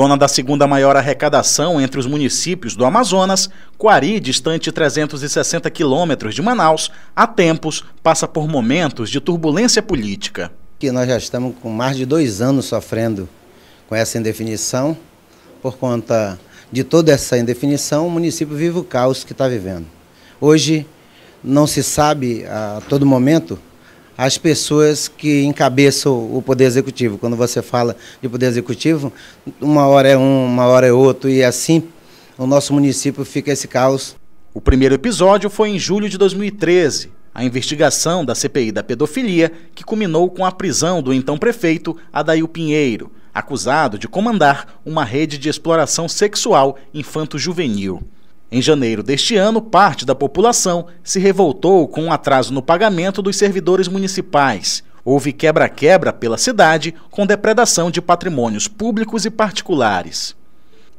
dona da segunda maior arrecadação entre os municípios do Amazonas, Quari, distante 360 quilômetros de Manaus, há tempos passa por momentos de turbulência política. Que nós já estamos com mais de dois anos sofrendo com essa indefinição, por conta de toda essa indefinição, o município vive o caos que está vivendo. Hoje não se sabe a todo momento as pessoas que encabeçam o poder executivo. Quando você fala de poder executivo, uma hora é um, uma hora é outro, e assim o nosso município fica esse caos. O primeiro episódio foi em julho de 2013. A investigação da CPI da pedofilia, que culminou com a prisão do então prefeito Adail Pinheiro, acusado de comandar uma rede de exploração sexual infanto-juvenil. Em janeiro deste ano, parte da população se revoltou com o um atraso no pagamento dos servidores municipais. Houve quebra-quebra pela cidade com depredação de patrimônios públicos e particulares.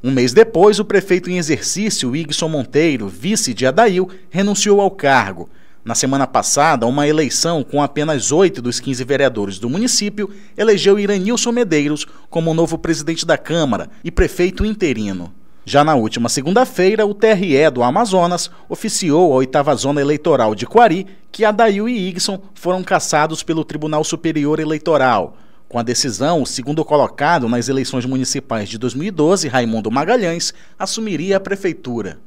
Um mês depois, o prefeito em exercício, Igson Monteiro, vice de Adail, renunciou ao cargo. Na semana passada, uma eleição com apenas oito dos 15 vereadores do município elegeu Iranilson Medeiros como novo presidente da Câmara e prefeito interino. Já na última segunda-feira, o TRE do Amazonas oficiou a oitava zona eleitoral de Quari que Adail e Igson foram cassados pelo Tribunal Superior Eleitoral. Com a decisão, o segundo colocado nas eleições municipais de 2012, Raimundo Magalhães, assumiria a prefeitura.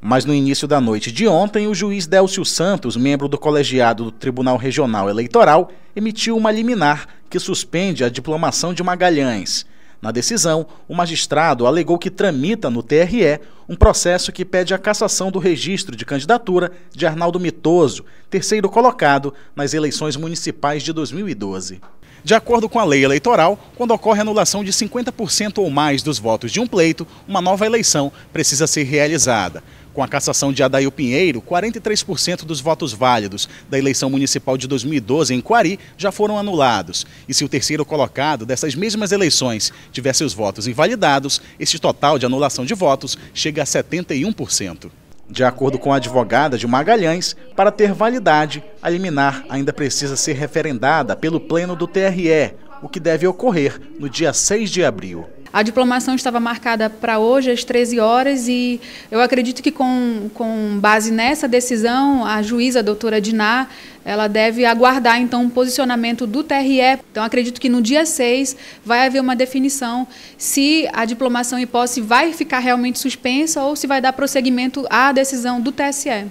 Mas no início da noite de ontem, o juiz Délcio Santos, membro do colegiado do Tribunal Regional Eleitoral, emitiu uma liminar que suspende a diplomação de Magalhães. Na decisão, o magistrado alegou que tramita no TRE um processo que pede a cassação do registro de candidatura de Arnaldo Mitoso, terceiro colocado nas eleições municipais de 2012. De acordo com a lei eleitoral, quando ocorre anulação de 50% ou mais dos votos de um pleito, uma nova eleição precisa ser realizada. Com a cassação de Adail Pinheiro, 43% dos votos válidos da eleição municipal de 2012 em Quari já foram anulados. E se o terceiro colocado dessas mesmas eleições tivesse os votos invalidados, este total de anulação de votos chega a 71%. De acordo com a advogada de Magalhães, para ter validade, a liminar ainda precisa ser referendada pelo Pleno do TRE, o que deve ocorrer no dia 6 de abril. A diplomação estava marcada para hoje às 13 horas e eu acredito que com, com base nessa decisão, a juíza, a doutora Diná, ela deve aguardar então um posicionamento do TRE. Então acredito que no dia 6 vai haver uma definição se a diplomação e posse vai ficar realmente suspensa ou se vai dar prosseguimento à decisão do TSE.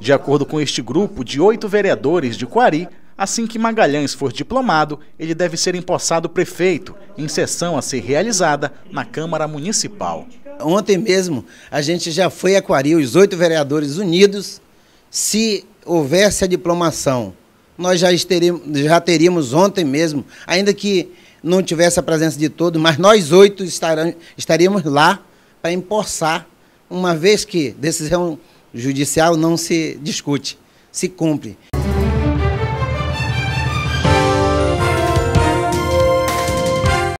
De acordo com este grupo de oito vereadores de Quari, Assim que Magalhães for diplomado, ele deve ser empossado prefeito, em sessão a ser realizada na Câmara Municipal. Ontem mesmo, a gente já foi a Quari, os oito vereadores unidos. Se houvesse a diplomação, nós já, teríamos, já teríamos ontem mesmo, ainda que não tivesse a presença de todos, mas nós oito estaríamos lá para empossar, uma vez que decisão judicial não se discute, se cumpre.